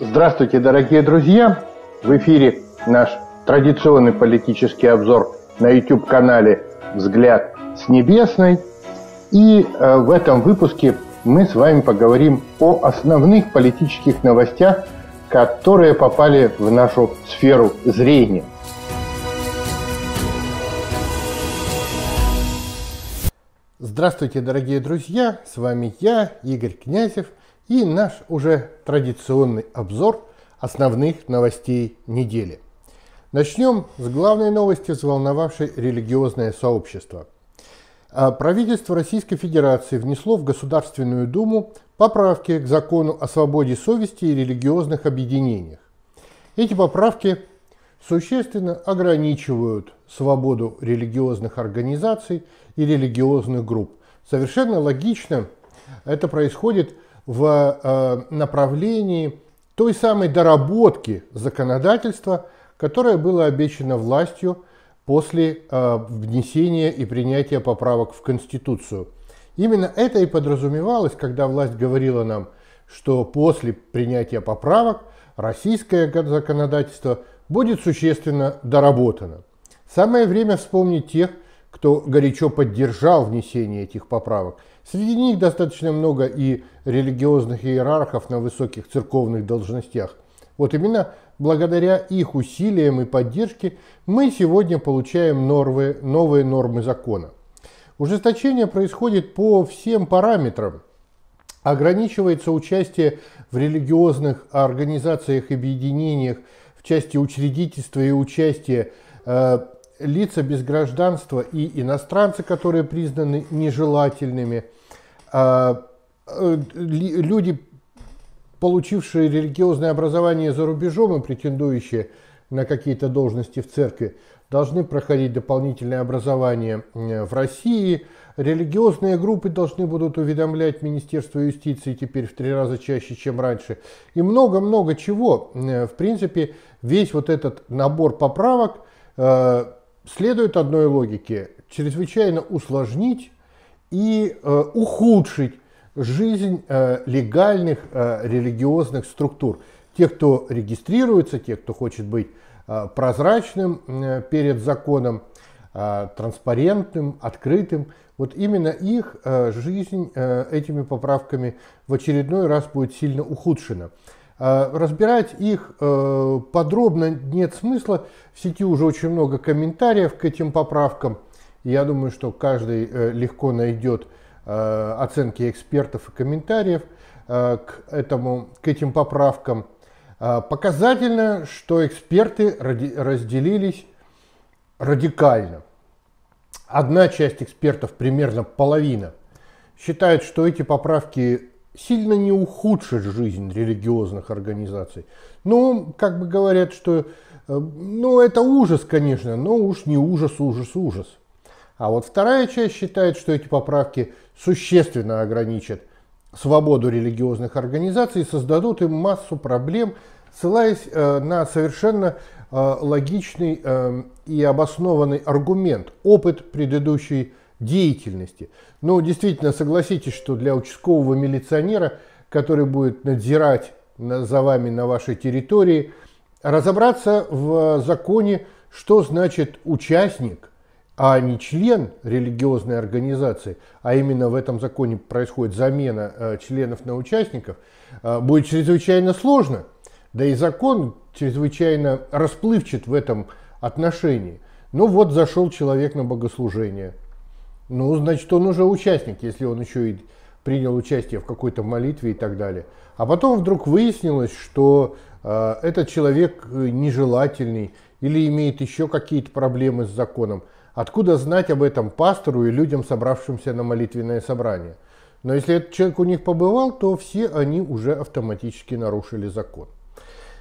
Здравствуйте, дорогие друзья! В эфире наш традиционный политический обзор на YouTube-канале «Взгляд с небесной». И э, в этом выпуске мы с вами поговорим о основных политических новостях, которые попали в нашу сферу зрения. Здравствуйте, дорогие друзья! С вами я, Игорь Князев – и наш уже традиционный обзор основных новостей недели. Начнем с главной новости, взволновавшей религиозное сообщество. А правительство Российской Федерации внесло в Государственную Думу поправки к закону о свободе совести и религиозных объединениях. Эти поправки существенно ограничивают свободу религиозных организаций и религиозных групп. Совершенно логично это происходит – в э, направлении той самой доработки законодательства, которое было обещано властью после э, внесения и принятия поправок в Конституцию. Именно это и подразумевалось, когда власть говорила нам, что после принятия поправок российское законодательство будет существенно доработано. Самое время вспомнить тех, кто горячо поддержал внесение этих поправок. Среди них достаточно много и религиозных иерархов на высоких церковных должностях. Вот именно благодаря их усилиям и поддержке мы сегодня получаем нормы, новые нормы закона. Ужесточение происходит по всем параметрам. Ограничивается участие в религиозных организациях и объединениях в части учредительства и участия э, лица без гражданства и иностранцы, которые признаны нежелательными, а, э, люди, получившие религиозное образование за рубежом и претендующие на какие-то должности в церкви, должны проходить дополнительное образование э, в России. Религиозные группы должны будут уведомлять Министерство юстиции теперь в три раза чаще, чем раньше. И много-много чего. Э, в принципе, весь вот этот набор поправок – следует одной логике чрезвычайно усложнить и э, ухудшить жизнь э, легальных э, религиозных структур. Тех, кто регистрируется, тех, кто хочет быть э, прозрачным э, перед законом, э, транспарентным, открытым. Вот именно их э, жизнь э, этими поправками в очередной раз будет сильно ухудшена. А, разбирать их э, подробно нет смысла. В сети уже очень много комментариев к этим поправкам. Я думаю, что каждый э, легко найдет э, оценки экспертов и комментариев к, этому, к этим поправкам. А, показательно, что эксперты разделились радикально. Одна часть экспертов, примерно половина, считает, что эти поправки сильно не ухудшит жизнь религиозных организаций. Ну, как бы говорят, что э, ну, это ужас, конечно, но уж не ужас, ужас, ужас. А вот вторая часть считает, что эти поправки существенно ограничат свободу религиозных организаций и создадут им массу проблем, ссылаясь э, на совершенно э, логичный э, и обоснованный аргумент. Опыт предыдущей деятельности. Но действительно, согласитесь, что для участкового милиционера, который будет надзирать за вами на вашей территории, разобраться в законе, что значит участник, а не член религиозной организации, а именно в этом законе происходит замена э, членов на участников, э, будет чрезвычайно сложно. Да и закон чрезвычайно расплывчат в этом отношении. Но ну вот зашел человек на богослужение – ну, значит, он уже участник, если он еще и принял участие в какой-то молитве и так далее. А потом вдруг выяснилось, что э, этот человек э, нежелательный или имеет еще какие-то проблемы с законом. Откуда знать об этом пастору и людям, собравшимся на молитвенное собрание? Но если этот человек у них побывал, то все они уже автоматически нарушили закон.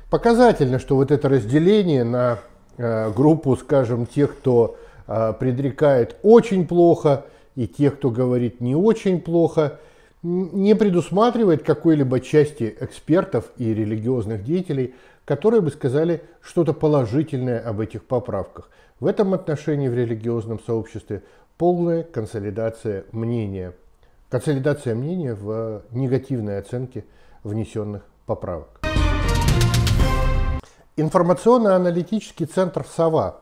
Показательно, что вот это разделение на э, группу, скажем, тех, кто Э, предрекает очень плохо, и тех, кто говорит не очень плохо, не предусматривает какой-либо части экспертов и религиозных деятелей, которые бы сказали что-то положительное об этих поправках. В этом отношении в религиозном сообществе полная консолидация мнения. Консолидация мнения в негативной оценке внесенных поправок. Информационно-аналитический центр «Сова»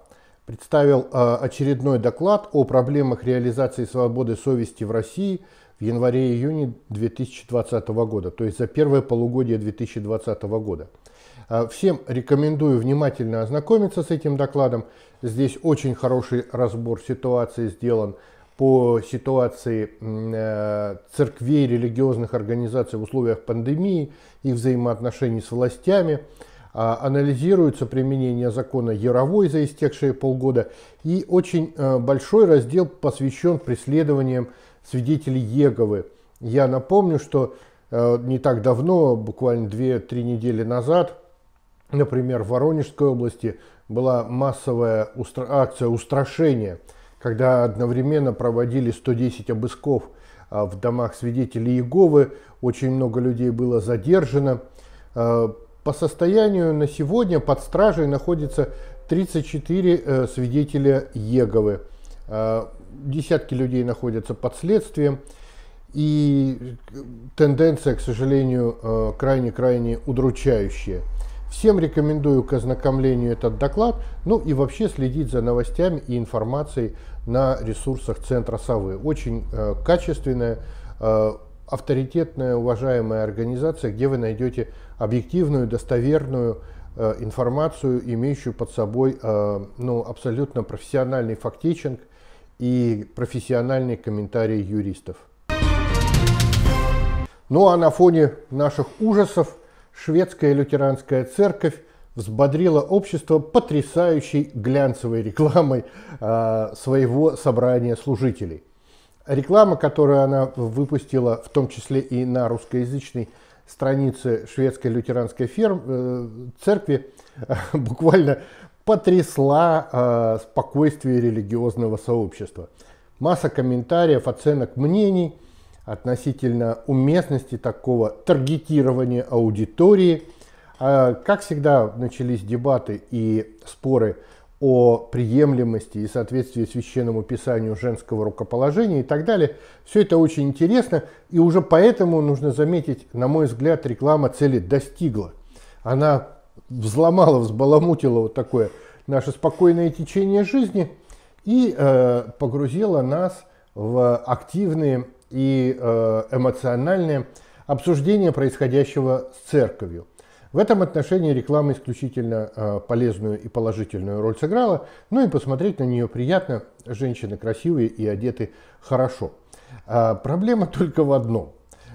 представил э, очередной доклад о проблемах реализации свободы совести в России в январе-июне 2020 года, то есть за первое полугодие 2020 года. Э, всем рекомендую внимательно ознакомиться с этим докладом. Здесь очень хороший разбор ситуации сделан по ситуации э, церквей, религиозных организаций в условиях пандемии, их взаимоотношений с властями – а, анализируется применение закона Яровой за истекшие полгода, и очень а, большой раздел посвящен преследованиям свидетелей Еговы. Я напомню, что а, не так давно, буквально 2-3 недели назад, например, в Воронежской области была массовая устра акция устрашения, когда одновременно проводили 110 обысков в домах свидетелей Иеговы, очень много людей было задержано, по состоянию на сегодня под стражей находится 34 э, свидетеля Еговы. Э, десятки людей находятся под следствием. И э, тенденция, к сожалению, крайне-крайне удручающая. Всем рекомендую к ознакомлению этот доклад, ну и вообще следить за новостями и информацией на ресурсах Центра Совы. Очень э, качественная, э, авторитетная, уважаемая организация, где вы найдете объективную, достоверную э, информацию, имеющую под собой э, ну, абсолютно профессиональный фактичинг и профессиональные комментарии юристов. Ну а на фоне наших ужасов шведская лютеранская церковь взбодрила общество потрясающей глянцевой рекламой э, своего собрания служителей. Реклама, которую она выпустила, в том числе и на русскоязычный страницы шведской лютеранской ферм, э, церкви буквально потрясла э, спокойствие религиозного сообщества. Масса комментариев, оценок мнений относительно уместности такого таргетирования аудитории. Э, как всегда начались дебаты и споры о приемлемости и соответствии священному писанию женского рукоположения и так далее. Все это очень интересно, и уже поэтому нужно заметить, на мой взгляд, реклама цели достигла. Она взломала, взбаламутила вот такое наше спокойное течение жизни и э, погрузила нас в активные и э, эмоциональные обсуждения происходящего с церковью. В этом отношении реклама исключительно э, полезную и положительную роль сыграла, ну и посмотреть на нее приятно, женщины красивые и одеты хорошо. А, проблема только в одном,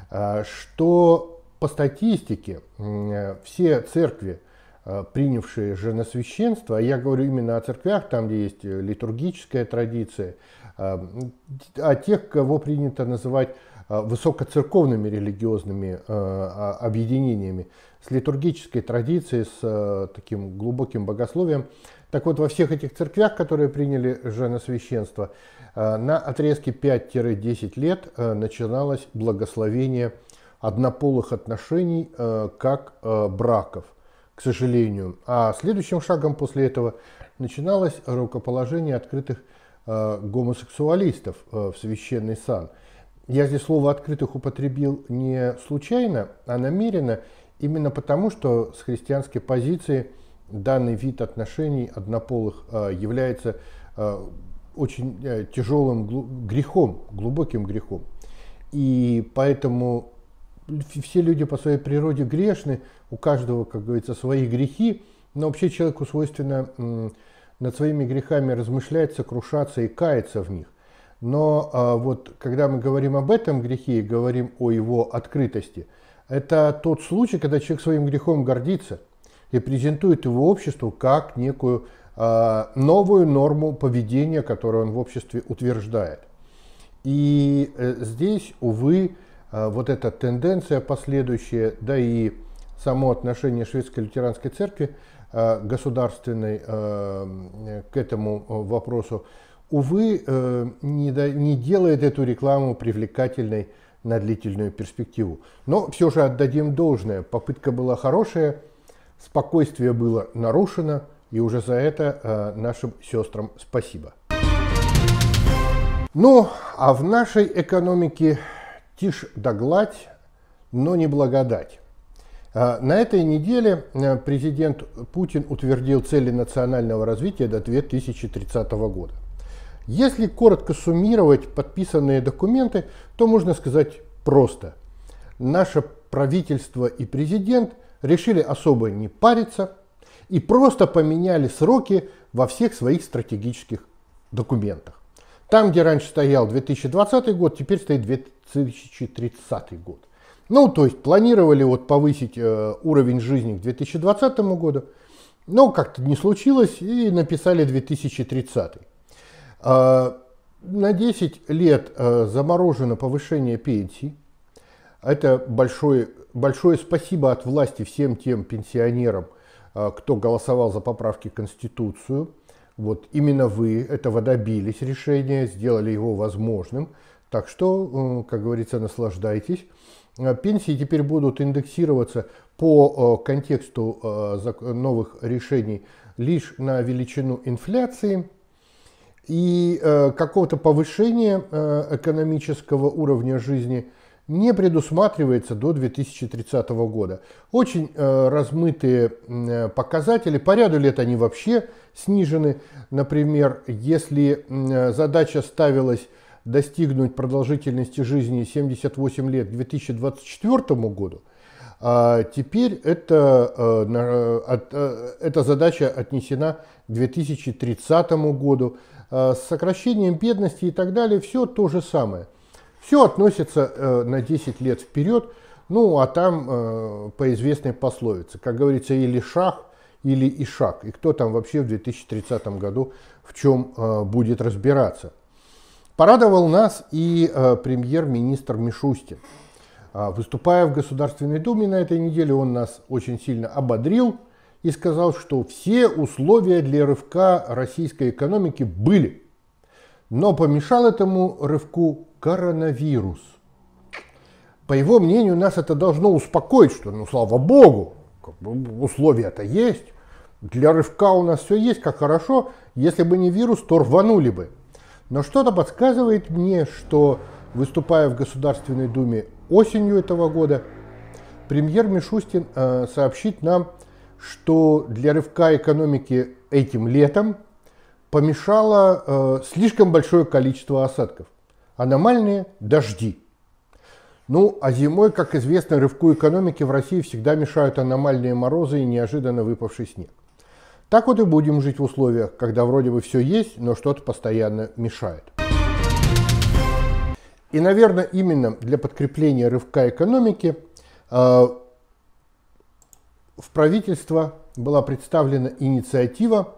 а, что по статистике э, все церкви, э, принявшие женосвященство, а я говорю именно о церквях, там, где есть литургическая традиция, о а, тех, кого принято называть высокоцерковными религиозными объединениями, с литургической традицией, с э, таким глубоким богословием. Так вот, во всех этих церквях, которые приняли женосвященство, э, на отрезке 5-10 лет э, начиналось благословение однополых отношений э, как э, браков, к сожалению. А следующим шагом после этого начиналось рукоположение открытых э, гомосексуалистов э, в священный сан. Я здесь слово «открытых» употребил не случайно, а намеренно – Именно потому, что с христианской позиции данный вид отношений однополых э, является э, очень э, тяжелым грехом, глубоким грехом. И поэтому все люди по своей природе грешны, у каждого, как говорится, свои грехи, но вообще человеку свойственно над своими грехами размышлять, сокрушаться и каяться в них. Но а, вот когда мы говорим об этом грехе и говорим о его открытости – это тот случай, когда человек своим грехом гордится и презентует его обществу как некую э, новую норму поведения, которую он в обществе утверждает. И э, здесь, увы, э, вот эта тенденция последующая, да и само отношение шведской лютеранской церкви э, государственной э, к этому вопросу, увы, э, не, да, не делает эту рекламу привлекательной на длительную перспективу. Но все же отдадим должное. Попытка была хорошая, спокойствие было нарушено, и уже за это э, нашим сестрам спасибо. Ну, а в нашей экономике тишь да гладь, но не благодать. Э, на этой неделе э, президент Путин утвердил цели национального развития до 2030 года. Если коротко суммировать подписанные документы, то можно сказать просто. Наше правительство и президент решили особо не париться и просто поменяли сроки во всех своих стратегических документах. Там, где раньше стоял 2020 год, теперь стоит 2030 год. Ну, то есть планировали вот повысить э, уровень жизни к 2020 году, но как-то не случилось и написали 2030. А, на 10 лет а, заморожено повышение пенсий. Это большое, большое спасибо от власти всем тем пенсионерам, а, кто голосовал за поправки в Конституцию. Вот именно вы этого добились решения, сделали его возможным. Так что, э, как говорится, наслаждайтесь. Пенсии теперь будут индексироваться по э, контексту э, новых решений лишь на величину инфляции и э, какого-то повышения э, экономического уровня жизни не предусматривается до 2030 года. Очень э, размытые э, показатели, по ряду лет они вообще снижены. Например, если э, задача ставилась достигнуть продолжительности жизни 78 лет к 2024 году, а теперь это, э, э, э, эта задача отнесена к 2030 году. Э, с сокращением бедности и так далее, все то же самое. Все относится э, на 10 лет вперед, ну а там э, по известной пословице, как говорится, или шах, или и шаг. И кто там вообще в 2030 году в чем будет разбираться. Порадовал нас и премьер-министр Мишустин. А, выступая в Государственной Думе на этой неделе, он нас очень сильно ободрил – и сказал, что все условия для рывка российской экономики были. Но помешал этому рывку коронавирус. По его мнению, нас это должно успокоить, что, ну, слава богу, условия-то есть. Для рывка у нас все есть, как хорошо. Если бы не вирус, то рванули бы. Но что-то подсказывает мне, что, выступая в Государственной Думе осенью этого года, премьер Мишустин э, сообщит нам что для рывка экономики этим летом помешало э, слишком большое количество осадков. Аномальные дожди. Ну, а зимой, как известно, рывку экономики в России всегда мешают аномальные морозы и неожиданно выпавший снег. Так вот и будем жить в условиях, когда вроде бы все есть, но что-то постоянно мешает. И, наверное, именно для подкрепления рывка экономики э, в правительство была представлена инициатива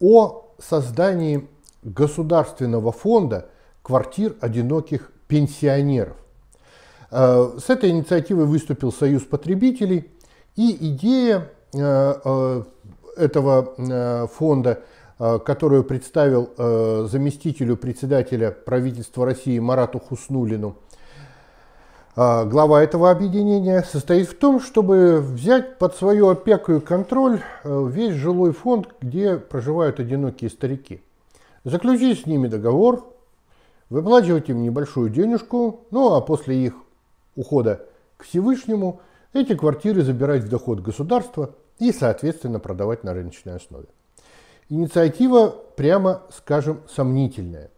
о создании государственного фонда квартир одиноких пенсионеров. Э, с этой инициативой выступил Союз потребителей, и идея э, э, этого фонда, которую представил заместителю председателя правительства России Марату Хуснулину – а, глава этого объединения состоит в том, чтобы взять под свою опеку и контроль э, весь жилой фонд, где проживают одинокие старики. Заключить с ними договор, выплачивать им небольшую денежку, ну а после их ухода к Всевышнему эти квартиры забирать в доход государства и, соответственно, продавать на рыночной основе. Инициатива, прямо скажем, сомнительная.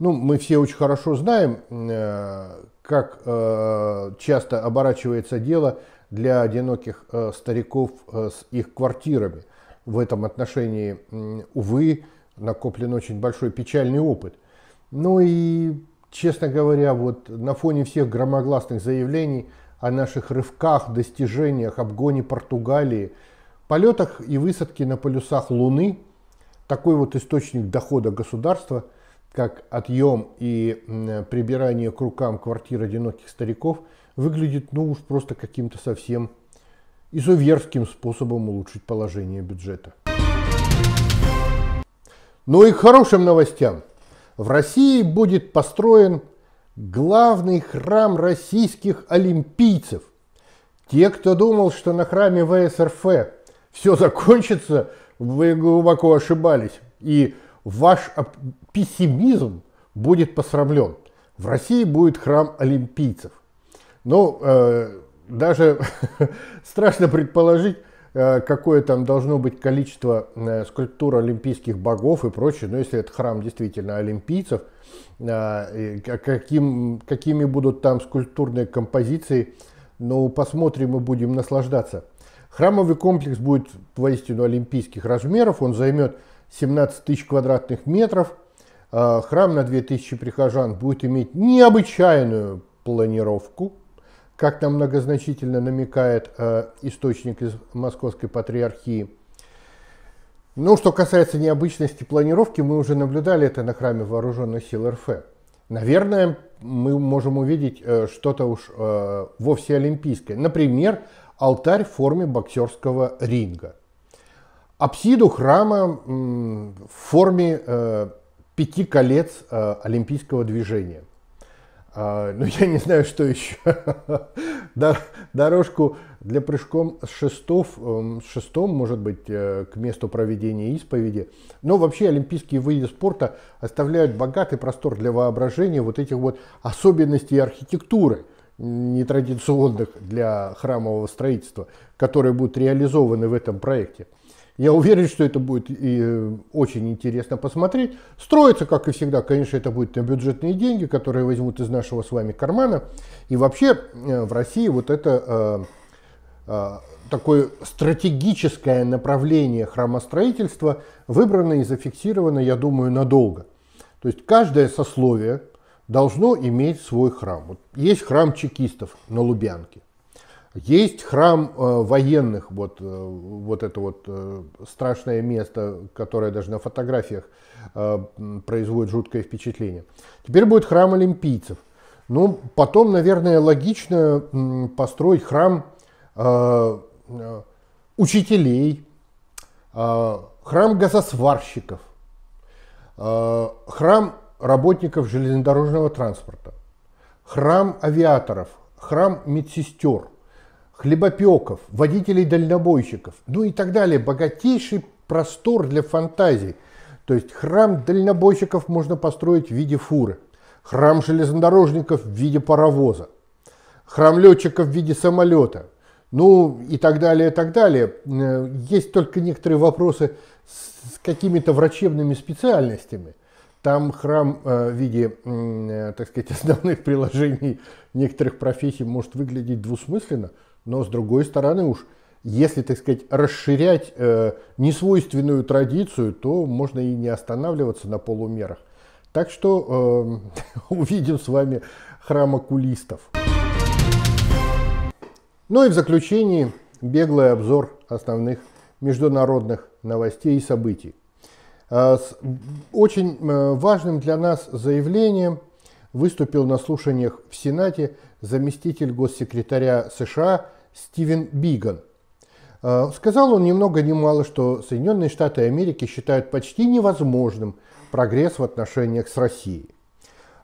Ну, мы все очень хорошо знаем, э, как э, часто оборачивается дело для одиноких э, стариков с их квартирами. В этом отношении, увы, накоплен очень большой печальный опыт. Ну и, честно говоря, вот на фоне всех громогласных заявлений о наших рывках, достижениях, обгоне Португалии, полетах и высадке на полюсах Луны, такой вот источник дохода государства – как отъем и прибирание к рукам квартир одиноких стариков выглядит ну уж просто каким-то совсем изуверским способом улучшить положение бюджета. Ну и к хорошим новостям. В России будет построен главный храм российских олимпийцев. Те, кто думал, что на храме ВСРФ все закончится, вы глубоко ошибались. И ваш пессимизм будет посрамлен. В России будет храм олимпийцев. Ну, э, даже страшно предположить, э, какое там должно быть количество э, скульптур олимпийских богов и прочее, но если это храм действительно олимпийцев, э, каким, какими будут там скульптурные композиции, ну, посмотрим и будем наслаждаться. Храмовый комплекс будет воистину олимпийских размеров, он займет 17 тысяч квадратных метров. А, храм на 2000 прихожан будет иметь необычайную планировку, как нам многозначительно намекает а, источник из Московской патриархии. Ну, что касается необычности планировки, мы уже наблюдали это на храме вооруженных сил РФ. Наверное, мы можем увидеть э, что-то уж э, вовсе олимпийское. Например, алтарь в форме боксерского ринга – апсиду храма в форме э, пяти колец э, олимпийского движения. А, ну, я не знаю, что еще. Дорожку для прыжком с шестов, эм, с шестом, может быть, э, к месту проведения исповеди. Но вообще олимпийские виды спорта оставляют богатый простор для воображения вот этих вот особенностей архитектуры нетрадиционных для храмового строительства, которые будут реализованы в этом проекте. Я уверен, что это будет и э, очень интересно посмотреть. Строится, как и всегда, конечно, это будет на бюджетные деньги, которые возьмут из нашего с вами кармана. И вообще э, в России вот это э, такое стратегическое направление храмостроительства выбрано и зафиксировано, я думаю, надолго. То есть каждое сословие должно иметь свой храм. Вот есть храм чекистов на Лубянке. Есть храм э, военных, вот, э, вот это вот э, страшное место, которое даже на фотографиях э, производит жуткое впечатление. Теперь будет храм олимпийцев. Ну, потом, наверное, логично э, построить храм э, э, учителей, э, храм газосварщиков, э, храм работников железнодорожного транспорта, храм авиаторов, храм медсестер хлебопеков, водителей-дальнобойщиков, ну и так далее. Богатейший простор для фантазий. То есть храм дальнобойщиков можно построить в виде фуры, храм железнодорожников в виде паровоза, храм летчиков в виде самолета, ну и так далее, и так далее. Э, есть только некоторые вопросы с какими-то врачебными специальностями. Там храм э, в виде, э, так сказать, основных приложений некоторых профессий может выглядеть двусмысленно, но с другой стороны уж, если, так сказать, расширять э, несвойственную традицию, то можно и не останавливаться на полумерах. Так что э, увидим с вами храм окулистов. Ну и в заключении беглый обзор основных международных новостей и событий. Э, с очень э, важным для нас заявлением выступил на слушаниях в Сенате заместитель госсекретаря США Стивен Биган. А, сказал он ни много ни мало, что Соединенные Штаты Америки считают почти невозможным прогресс в отношениях с Россией.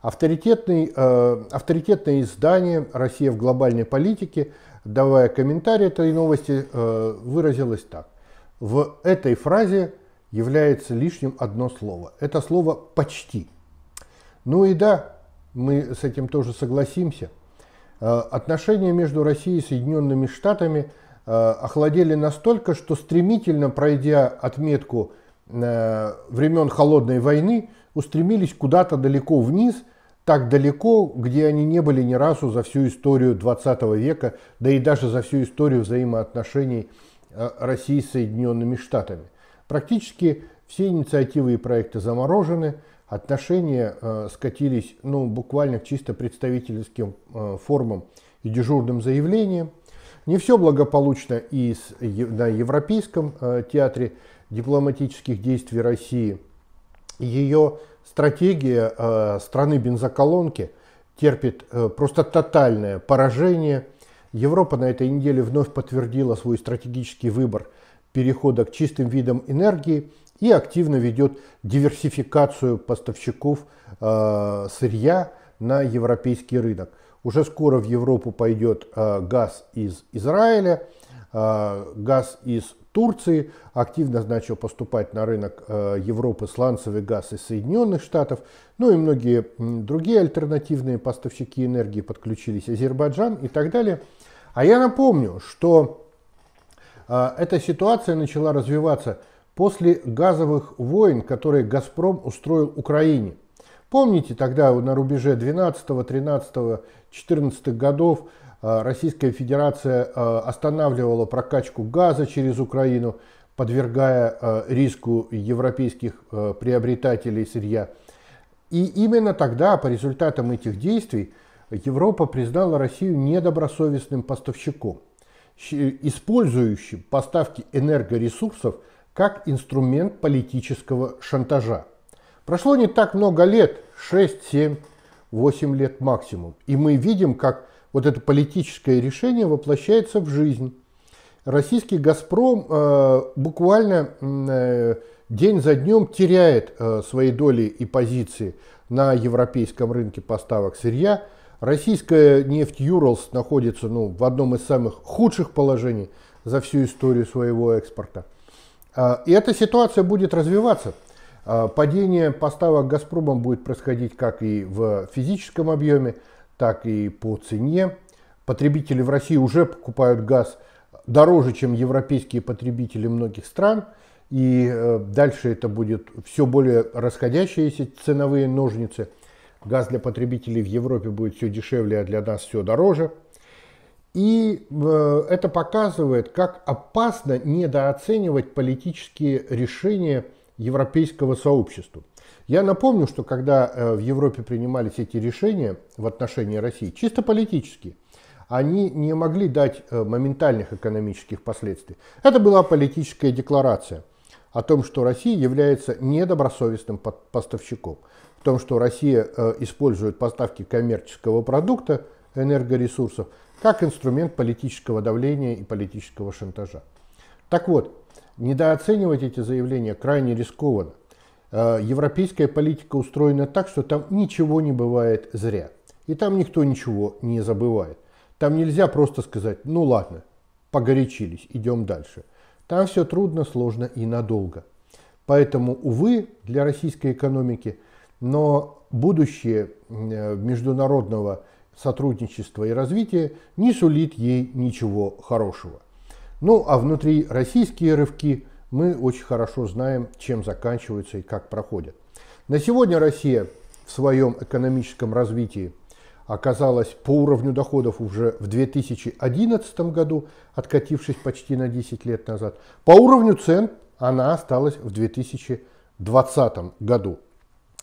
Авторитетный, э, авторитетное издание «Россия в глобальной политике», давая комментарий этой новости, э, выразилось так. В этой фразе является лишним одно слово. Это слово «почти». Ну и да, мы с этим тоже согласимся – Э, отношения между Россией и Соединенными Штатами э, охладели настолько, что стремительно пройдя отметку э, времен Холодной войны, устремились куда-то далеко вниз, так далеко, где они не были ни разу за всю историю 20 века, да и даже за всю историю взаимоотношений России с Соединенными Штатами. Практически все инициативы и проекты заморожены, Отношения э, скатились ну, буквально к чисто представительским э, формам и дежурным заявлениям. Не все благополучно и на Европейском э, театре дипломатических действий России. Ее стратегия э, страны бензоколонки терпит просто тотальное поражение. Европа на этой неделе вновь подтвердила свой стратегический выбор перехода к чистым видам энергии и активно ведет диверсификацию поставщиков э, сырья на европейский рынок. Уже скоро в Европу пойдет э, газ из Израиля, э, газ из Турции, активно начал поступать на рынок э, Европы сланцевый газ из Соединенных Штатов, ну и многие другие альтернативные поставщики энергии подключились, Азербайджан и так далее. А я напомню, что э, эта ситуация начала развиваться после газовых войн, которые «Газпром» устроил Украине. Помните, тогда на рубеже 12, 13, 14 годов э, Российская Федерация э, останавливала прокачку газа через Украину, подвергая э, риску европейских приобретателей сырья. И именно тогда, по результатам этих действий, Европа признала Россию недобросовестным поставщиком, использующим поставки энергоресурсов – как инструмент политического шантажа. Прошло не так много лет, 6, 7, 8 лет максимум, и мы видим, как вот это политическое решение воплощается в жизнь. Российский «Газпром» э, буквально э, день за днем теряет э, свои доли и позиции на европейском рынке поставок сырья. Российская нефть «Юралс» находится ну, в одном из самых худших положений за всю историю своего экспорта – а, и эта ситуация будет развиваться. А, падение поставок «Газпромом» будет происходить как и в физическом объеме, так и по цене. Потребители в России уже покупают газ дороже, чем европейские потребители многих стран. И э, дальше это будет все более расходящиеся ценовые ножницы. Газ для потребителей в Европе будет все дешевле, а для нас все дороже – и э, это показывает, как опасно недооценивать политические решения европейского сообщества. Я напомню, что когда э, в Европе принимались эти решения в отношении России, чисто политические, они не могли дать э, моментальных экономических последствий. Это была политическая декларация о том, что Россия является недобросовестным поставщиком, о том, что Россия использует поставки коммерческого продукта, энергоресурсов как инструмент политического давления и политического шантажа. Так вот, недооценивать эти заявления крайне рискованно. Э, европейская политика устроена так, что там ничего не бывает зря. И там никто ничего не забывает. Там нельзя просто сказать, ну ладно, погорячились, идем дальше. Там все трудно, сложно и надолго. Поэтому, увы, для российской экономики, но будущее э, международного сотрудничества и развития не сулит ей ничего хорошего. Ну а внутри российские рывки мы очень хорошо знаем, чем заканчиваются и как проходят. На сегодня Россия в своем экономическом развитии оказалась по уровню доходов уже в 2011 году, откатившись почти на 10 лет назад. По уровню цен она осталась в 2020 году.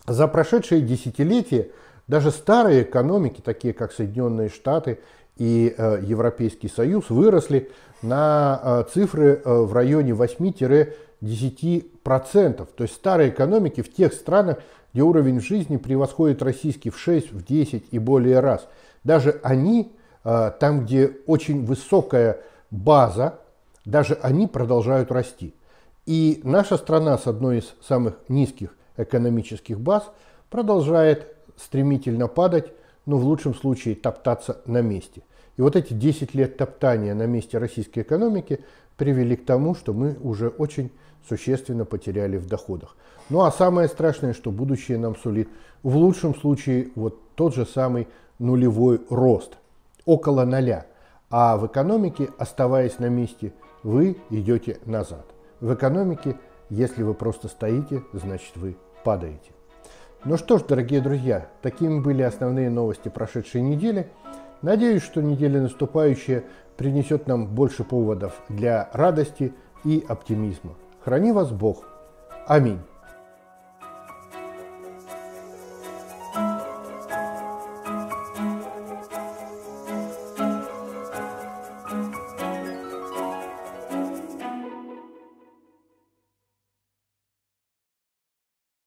За прошедшие десятилетия даже старые экономики, такие как Соединенные Штаты и э, Европейский Союз, выросли на э, цифры э, в районе 8-10%. То есть старые экономики в тех странах, где уровень жизни превосходит российский в 6, в 10 и более раз, даже они, э, там где очень высокая база, даже они продолжают расти. И наша страна с одной из самых низких экономических баз продолжает стремительно падать, но в лучшем случае топтаться на месте. И вот эти 10 лет топтания на месте российской экономики привели к тому, что мы уже очень существенно потеряли в доходах. Ну а самое страшное, что будущее нам сулит в лучшем случае вот тот же самый нулевой рост, около ноля. А в экономике, оставаясь на месте, вы идете назад. В экономике, если вы просто стоите, значит вы падаете. Ну что ж, дорогие друзья, такими были основные новости прошедшей недели. Надеюсь, что неделя наступающая принесет нам больше поводов для радости и оптимизма. Храни вас Бог. Аминь.